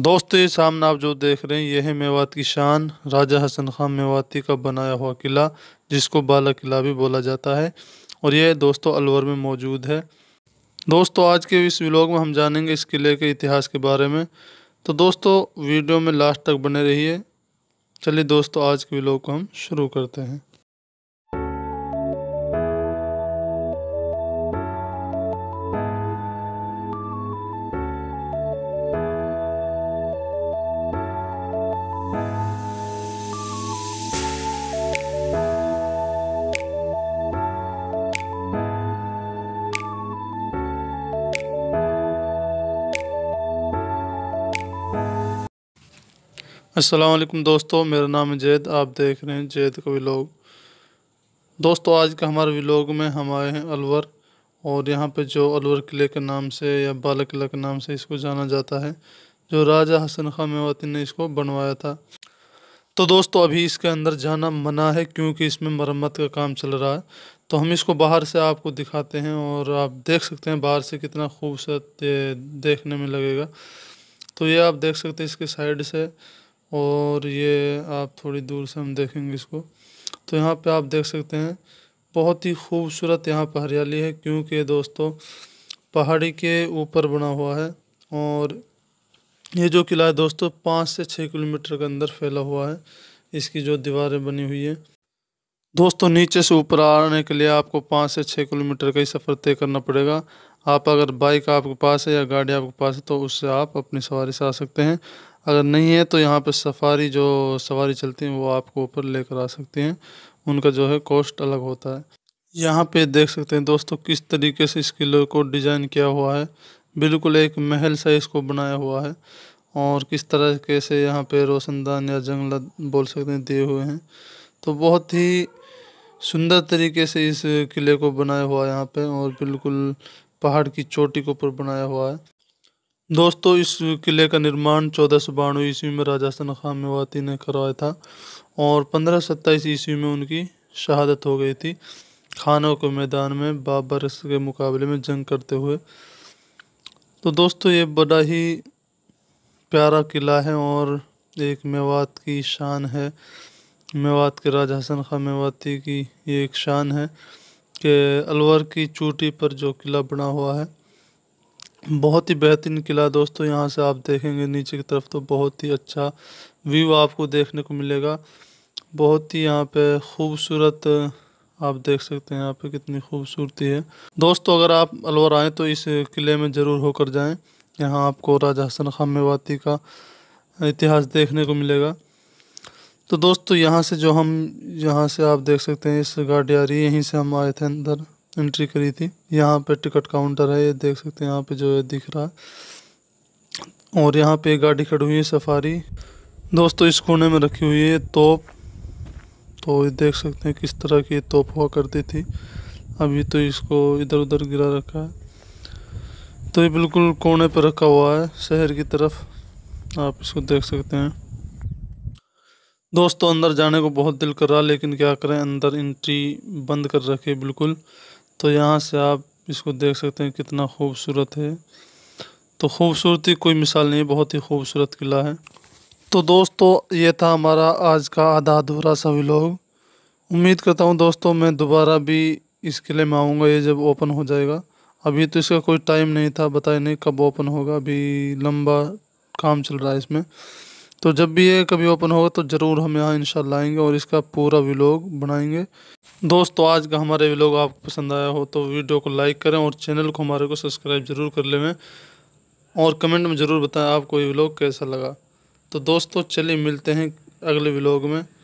दोस्तों ये सामने आप जो देख रहे हैं यह है मेवात की शान राजा हसन खान मेवाती का बनाया हुआ किला जिसको बाला किला भी बोला जाता है और यह दोस्तों अलवर में मौजूद है दोस्तों आज के इस व्लॉग में हम जानेंगे इस किले के इतिहास के बारे में तो दोस्तों वीडियो में लास्ट तक बने रहिए चलिए दोस्तों आज के व्लॉग को हम शुरू करते हैं असलकम दोस्तों मेरा नाम है जैद आप देख रहे हैं जैद का व्लॉग दोस्तों आज का हमारे व्लॉग में हम आए हैं अलवर और यहाँ पे जो अलवर किले के नाम से या बाल किले के नाम से इसको जाना जाता है जो राजा हसन खां मेवाती ने इसको बनवाया था तो दोस्तों अभी इसके अंदर जाना मना है क्योंकि इसमें मरम्मत का काम चल रहा है तो हम इसको बाहर से आपको दिखाते हैं और आप देख सकते हैं बाहर से कितना खूबसूरत देखने में लगेगा तो ये आप देख सकते हैं इसके साइड से और ये आप थोड़ी दूर से हम देखेंगे इसको तो यहाँ पे आप देख सकते हैं बहुत ही खूबसूरत यहाँ पर हरियाली है क्योंकि दोस्तों पहाड़ी के ऊपर बना हुआ है और ये जो किला है दोस्तों पाँच से छः किलोमीटर के अंदर फैला हुआ है इसकी जो दीवारें बनी हुई है दोस्तों नीचे से ऊपर आने के लिए आपको पाँच से छः किलोमीटर का ही सफ़र तय करना पड़ेगा आप अगर बाइक आपके पास है या गाड़ी आपके पास है तो उससे आप अपनी सवारी से आ सकते हैं अगर नहीं है तो यहाँ पर सफारी जो सवारी चलती है वो आपको ऊपर लेकर आ सकती हैं उनका जो है कॉस्ट अलग होता है यहाँ पे देख सकते हैं दोस्तों किस तरीके से इस किले को डिज़ाइन किया हुआ है बिल्कुल एक महल सा इसको बनाया हुआ है और किस तरह के से यहाँ पे रोशनदान या जंगला बोल सकते हैं दिए हुए हैं तो बहुत ही सुंदर तरीके से इस किले को बनाया हुआ है यहाँ पे और बिल्कुल पहाड़ की चोटी के ऊपर बनाया हुआ है दोस्तों इस किले का निर्माण चौदह सौ बानवे ईस्वी में राजा सनखा मेवाती ने करवाया था और पंद्रह सत्ताईस ईस्वी में उनकी शहादत हो गई थी खानों के मैदान में बाबर के मुकाबले में जंग करते हुए तो दोस्तों ये बड़ा ही प्यारा किला है और एक मेवात की शान है मेवात के राजा हसन खां मेवाती की ये एक शान है के अलवर की चोटी पर जो किला बना हुआ है बहुत ही बेहतरीन किला दोस्तों यहाँ से आप देखेंगे नीचे की तरफ तो बहुत ही अच्छा व्यू आपको देखने को मिलेगा बहुत ही यहाँ पे खूबसूरत आप देख सकते हैं यहाँ पे कितनी खूबसूरती है दोस्तों अगर आप अलवर आएँ तो इस किले में ज़रूर होकर जाएं यहाँ आपको राजा हसन खान का इतिहास देखने को मिलेगा तो दोस्तों यहाँ से जो हम यहाँ से आप देख सकते हैं इस गाड़ी आ रही है यहीं से हम आए थे अंदर एंट्री करी थी यहाँ पे टिकट काउंटर है ये देख सकते हैं यहाँ पे जो है दिख रहा है और यहाँ पे गाड़ी खड़ी हुई है सफारी दोस्तों इस कोने में रखी हुई है तोप तो ये देख सकते हैं किस तरह की तोप हुआ करती थी अभी तो इसको इधर उधर गिरा रखा है तो ये बिल्कुल कोने पर रखा हुआ है शहर की तरफ आप इसको देख सकते हैं दोस्तों अंदर जाने को बहुत दिल कर रहा लेकिन क्या करें अंदर एंट्री बंद कर रखे बिल्कुल तो यहाँ से आप इसको देख सकते हैं कितना खूबसूरत है तो खूबसूरती कोई मिसाल नहीं बहुत ही खूबसूरत किला है तो दोस्तों ये था हमारा आज का आधा अधूरा सा व्लॉग उम्मीद करता हूँ दोस्तों मैं दोबारा भी इस किले में आऊँगा ये जब ओपन हो जाएगा अभी तो इसका कोई टाइम नहीं था बताया नहीं कब ओपन होगा अभी लंबा काम चल रहा है इसमें तो जब भी ये कभी ओपन होगा तो ज़रूर हम यहाँ इंशाल्लाह आएंगे और इसका पूरा व्लॉग बनाएंगे दोस्तों आज का हमारे व्लॉग आपको पसंद आया हो तो वीडियो को लाइक करें और चैनल को हमारे को सब्सक्राइब ज़रूर कर लेवें और कमेंट में ज़रूर बताएं आपको ये व्लॉग कैसा लगा तो दोस्तों चलिए मिलते हैं अगले व्लॉग में